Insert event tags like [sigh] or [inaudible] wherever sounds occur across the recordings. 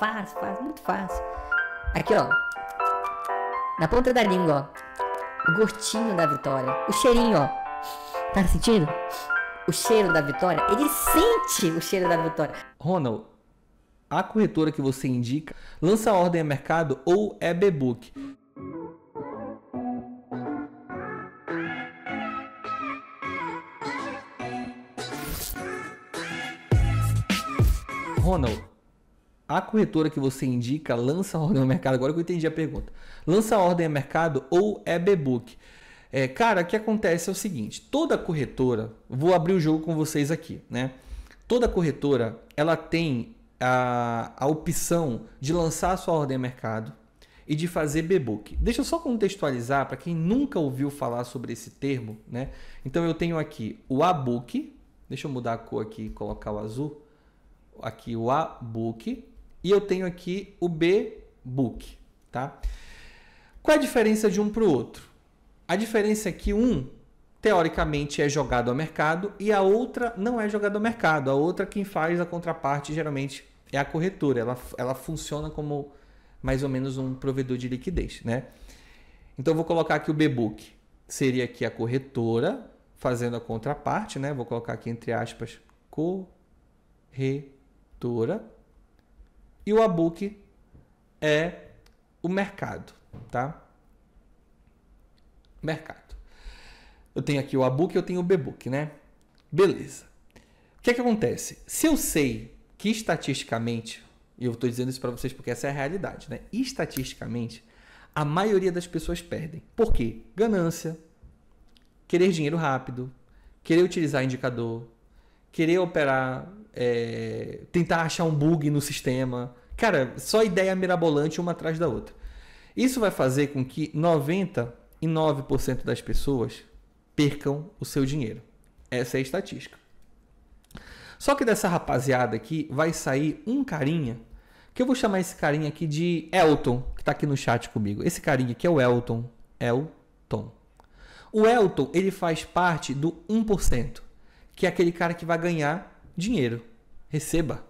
Fácil, fácil, muito fácil. Aqui, ó. Na ponta da língua, ó. O gostinho da vitória. O cheirinho, ó. Tá sentindo? O cheiro da vitória. Ele sente o cheiro da vitória. Ronald, a corretora que você indica lança ordem a mercado ou é Bebook? Ronald, a corretora que você indica lança ordem ao mercado? Agora que eu entendi a pergunta. Lança ordem ao mercado ou é Bebook? É, cara, o que acontece é o seguinte: toda corretora, vou abrir o jogo com vocês aqui, né? Toda corretora ela tem a, a opção de lançar a sua ordem ao mercado e de fazer Bebook. Deixa eu só contextualizar para quem nunca ouviu falar sobre esse termo, né? Então eu tenho aqui o Abook, deixa eu mudar a cor aqui e colocar o azul. Aqui o book. E eu tenho aqui o B-Book, tá? Qual é a diferença de um para o outro? A diferença é que um, teoricamente, é jogado ao mercado e a outra não é jogada ao mercado. A outra, quem faz a contraparte, geralmente, é a corretora. Ela, ela funciona como mais ou menos um provedor de liquidez, né? Então, eu vou colocar aqui o B-Book. Seria aqui a corretora fazendo a contraparte, né? Vou colocar aqui entre aspas, corretora e o ABUC é o mercado, tá? Mercado. Eu tenho aqui o ABUC e eu tenho o BBUC, né? Beleza. O que é que acontece? Se eu sei que estatisticamente, e eu estou dizendo isso para vocês porque essa é a realidade, né? Estatisticamente, a maioria das pessoas perdem. Por quê? Ganância, querer dinheiro rápido, querer utilizar indicador, querer operar, é, tentar achar um bug no sistema, Cara, só ideia mirabolante uma atrás da outra. Isso vai fazer com que 99% das pessoas percam o seu dinheiro. Essa é a estatística. Só que dessa rapaziada aqui vai sair um carinha, que eu vou chamar esse carinha aqui de Elton, que está aqui no chat comigo. Esse carinha aqui é o Elton. Elton. O Elton, ele faz parte do 1%, que é aquele cara que vai ganhar dinheiro. Receba.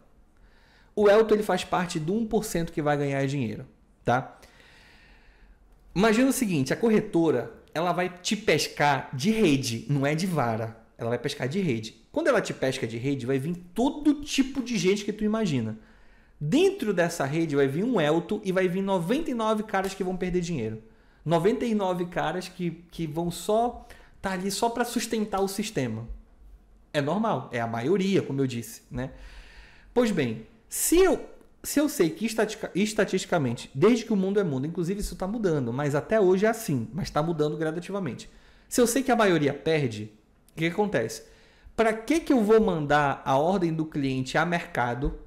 O Elton ele faz parte do 1% que vai ganhar dinheiro, tá? Imagina o seguinte, a corretora, ela vai te pescar de rede, não é de vara. Ela vai pescar de rede. Quando ela te pesca de rede, vai vir todo tipo de gente que tu imagina. Dentro dessa rede vai vir um Elton e vai vir 99 caras que vão perder dinheiro. 99 caras que, que vão só estar tá ali só para sustentar o sistema. É normal, é a maioria, como eu disse, né? Pois bem, se eu, se eu sei que estatica, estatisticamente, desde que o mundo é mundo, inclusive isso está mudando, mas até hoje é assim, mas está mudando gradativamente. Se eu sei que a maioria perde, o que, que acontece? Para que, que eu vou mandar a ordem do cliente a mercado?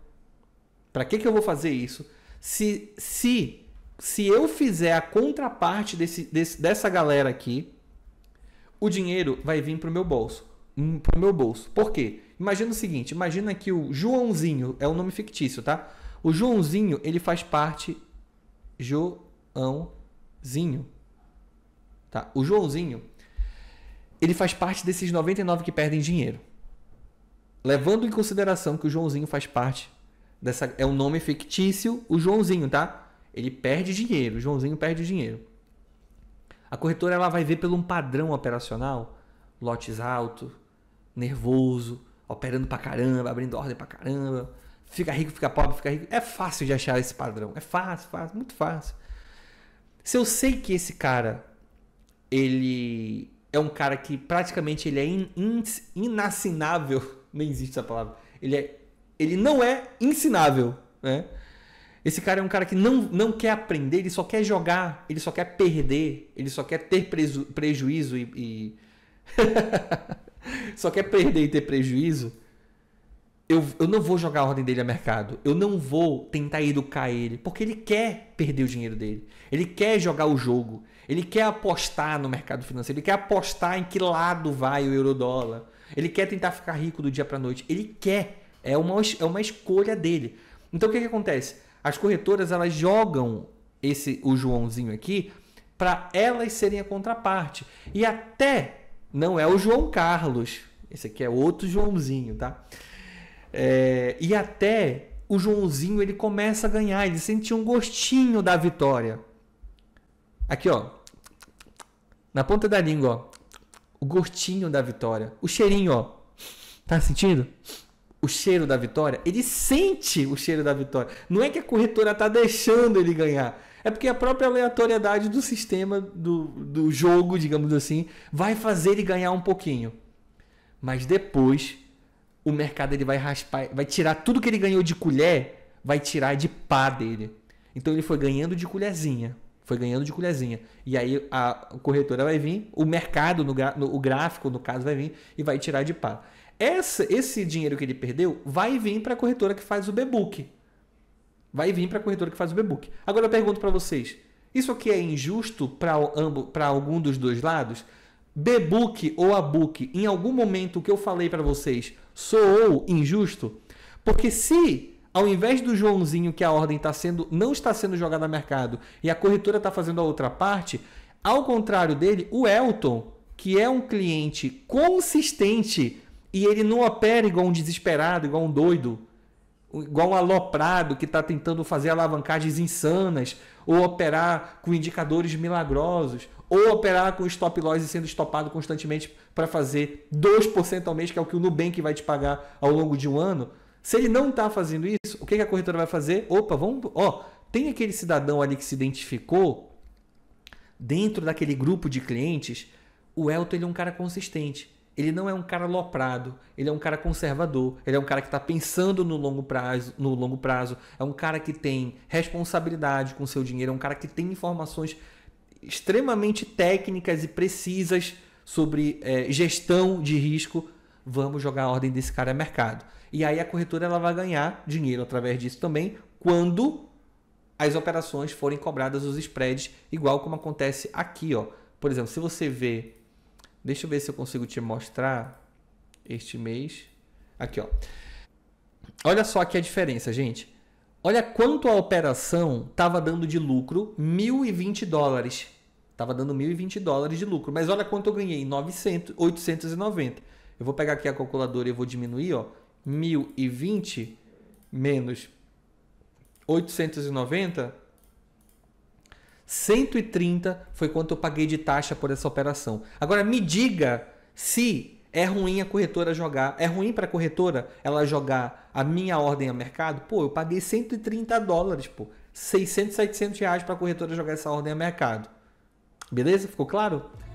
Para que, que eu vou fazer isso? Se, se, se eu fizer a contraparte desse, desse dessa galera aqui, o dinheiro vai vir para o meu bolso para o meu bolso. Por quê? Imagina o seguinte, imagina que o Joãozinho, é um nome fictício, tá? O Joãozinho, ele faz parte Joãozinho. Tá? O Joãozinho, ele faz parte desses 99 que perdem dinheiro. Levando em consideração que o Joãozinho faz parte dessa é um nome fictício, o Joãozinho, tá? Ele perde dinheiro, o Joãozinho perde dinheiro. A corretora ela vai ver pelo um padrão operacional, lotes alto, nervoso, operando pra caramba, abrindo ordem pra caramba. Fica rico, fica pobre, fica rico. É fácil de achar esse padrão. É fácil, fácil, muito fácil. Se eu sei que esse cara, ele é um cara que praticamente ele é in, in, inassinável, [laughs] nem existe essa palavra. Ele, é, ele não é ensinável, né? Esse cara é um cara que não, não quer aprender, ele só quer jogar, ele só quer perder, ele só quer ter preju, prejuízo e... e... [laughs] [laughs] só quer perder e ter prejuízo, eu, eu não vou jogar a ordem dele a mercado. Eu não vou tentar educar ele, porque ele quer perder o dinheiro dele. Ele quer jogar o jogo. Ele quer apostar no mercado financeiro. Ele quer apostar em que lado vai o euro-dólar. Ele quer tentar ficar rico do dia para noite. Ele quer. É uma, é uma escolha dele. Então o que, que acontece? As corretoras elas jogam esse o Joãozinho aqui para elas serem a contraparte. E até não é o João Carlos. Esse aqui é outro Joãozinho, tá? É, e até o Joãozinho ele começa a ganhar, ele sente um gostinho da vitória. Aqui, ó. Na ponta da língua, ó. O gostinho da vitória. O cheirinho, ó. Tá sentindo? O cheiro da vitória. Ele sente o cheiro da vitória. Não é que a corretora tá deixando ele ganhar. É porque a própria aleatoriedade do sistema, do, do jogo, digamos assim, vai fazer ele ganhar um pouquinho. Mas depois, o mercado ele vai raspar, vai tirar tudo que ele ganhou de colher, vai tirar de pá dele. Então ele foi ganhando de colherzinha. Foi ganhando de colherzinha. E aí a corretora vai vir, o mercado, no, no, o gráfico, no caso, vai vir e vai tirar de pá. Essa, esse dinheiro que ele perdeu vai vir para a corretora que faz o B-Book. Vai vir para a corretora que faz o e-book. Agora eu pergunto para vocês: isso aqui é injusto para algum dos dois lados? Bebook ou book, em algum momento o que eu falei para vocês soou injusto? Porque se ao invés do Joãozinho que a ordem está sendo, não está sendo jogada a mercado e a corretora está fazendo a outra parte, ao contrário dele, o Elton, que é um cliente consistente e ele não opera igual um desesperado, igual um doido, igual um aloprado que está tentando fazer alavancagens insanas, ou operar com indicadores milagrosos, ou operar com stop loss e sendo estopado constantemente para fazer 2% ao mês, que é o que o Nubank vai te pagar ao longo de um ano. Se ele não está fazendo isso, o que, a corretora vai fazer? Opa, vamos. Ó, tem aquele cidadão ali que se identificou dentro daquele grupo de clientes. O Elton ele é um cara consistente ele não é um cara loprado, ele é um cara conservador, ele é um cara que está pensando no longo, prazo, no longo prazo, é um cara que tem responsabilidade com seu dinheiro, é um cara que tem informações extremamente técnicas e precisas sobre é, gestão de risco. Vamos jogar a ordem desse cara a mercado. E aí a corretora ela vai ganhar dinheiro através disso também, quando as operações forem cobradas os spreads, igual como acontece aqui, ó. Por exemplo, se você vê Deixa eu ver se eu consigo te mostrar este mês. Aqui, ó. Olha só aqui a diferença, gente. Olha quanto a operação estava dando de lucro, 1.020 dólares. Estava dando 1.020 dólares de lucro, mas olha quanto eu ganhei, 900, 890. Eu vou pegar aqui a calculadora e vou diminuir, ó. 1.020 menos 890 130 foi quanto eu paguei de taxa por essa operação. Agora me diga se é ruim a corretora jogar, é ruim para a corretora ela jogar a minha ordem a mercado? Pô, eu paguei 130 dólares, pô, 600, 700 reais para a corretora jogar essa ordem a mercado. Beleza? Ficou claro?